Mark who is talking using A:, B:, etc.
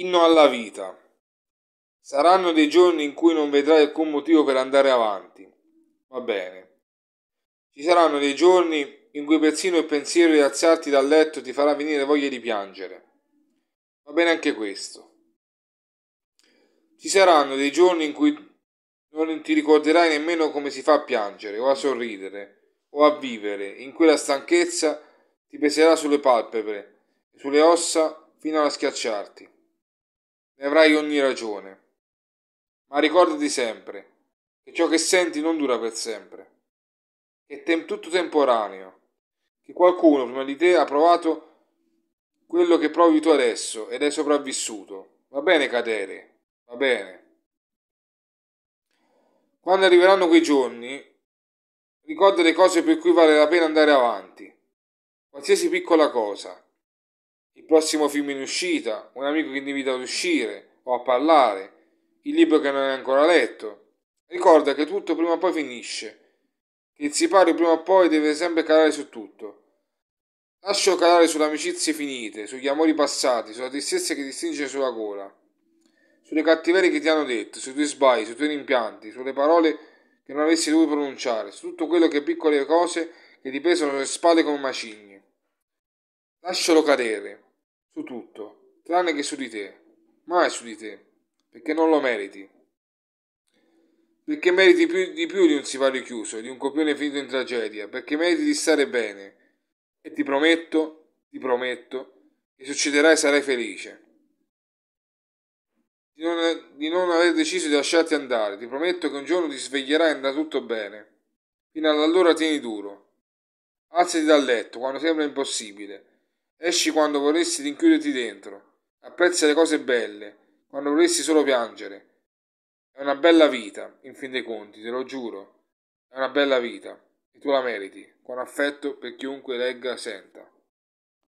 A: Inno alla vita. Saranno dei giorni in cui non vedrai alcun motivo per andare avanti. Va bene. Ci saranno dei giorni in cui persino il pensiero di alzarti dal letto ti farà venire voglia di piangere. Va bene anche questo. Ci saranno dei giorni in cui non ti ricorderai nemmeno come si fa a piangere o a sorridere o a vivere, in cui la stanchezza ti peserà sulle palpebre, sulle ossa fino a schiacciarti ne avrai ogni ragione. Ma ricordati sempre che ciò che senti non dura per sempre, che è tutto temporaneo, che qualcuno prima di te ha provato quello che provi tu adesso ed è sopravvissuto. Va bene cadere, va bene. Quando arriveranno quei giorni, ricorda le cose per cui vale la pena andare avanti, qualsiasi piccola cosa il prossimo film in uscita, un amico che ti invita ad uscire o a parlare, il libro che non hai ancora letto. Ricorda che tutto prima o poi finisce, che il sipario prima o poi deve sempre calare su tutto. Lascio calare sulle amicizie finite, sugli amori passati, sulla tristezza che ti stringe sulla gola, sulle cattiverie che ti hanno detto, sui tuoi sbagli, sui tuoi rimpianti, sulle parole che non avresti dovuto pronunciare, su tutto quello che piccole cose che ti pesano sulle spalle come macigni. Lascialo cadere, su tutto, tranne che su di te, mai su di te, perché non lo meriti. Perché meriti più, di più di un sipario chiuso, di un copione finito in tragedia, perché meriti di stare bene. E ti prometto, ti prometto, che succederai e sarai felice. Di non, di non aver deciso di lasciarti andare, ti prometto che un giorno ti sveglierai e andrà tutto bene. Fino ad allora tieni duro. Alzati dal letto quando sembra impossibile Esci quando vorresti rinchiuderti dentro. Apprezza le cose belle, quando vorresti solo piangere. È una bella vita, in fin dei conti, te lo giuro. È una bella vita, e tu la meriti, con affetto per chiunque legga senta.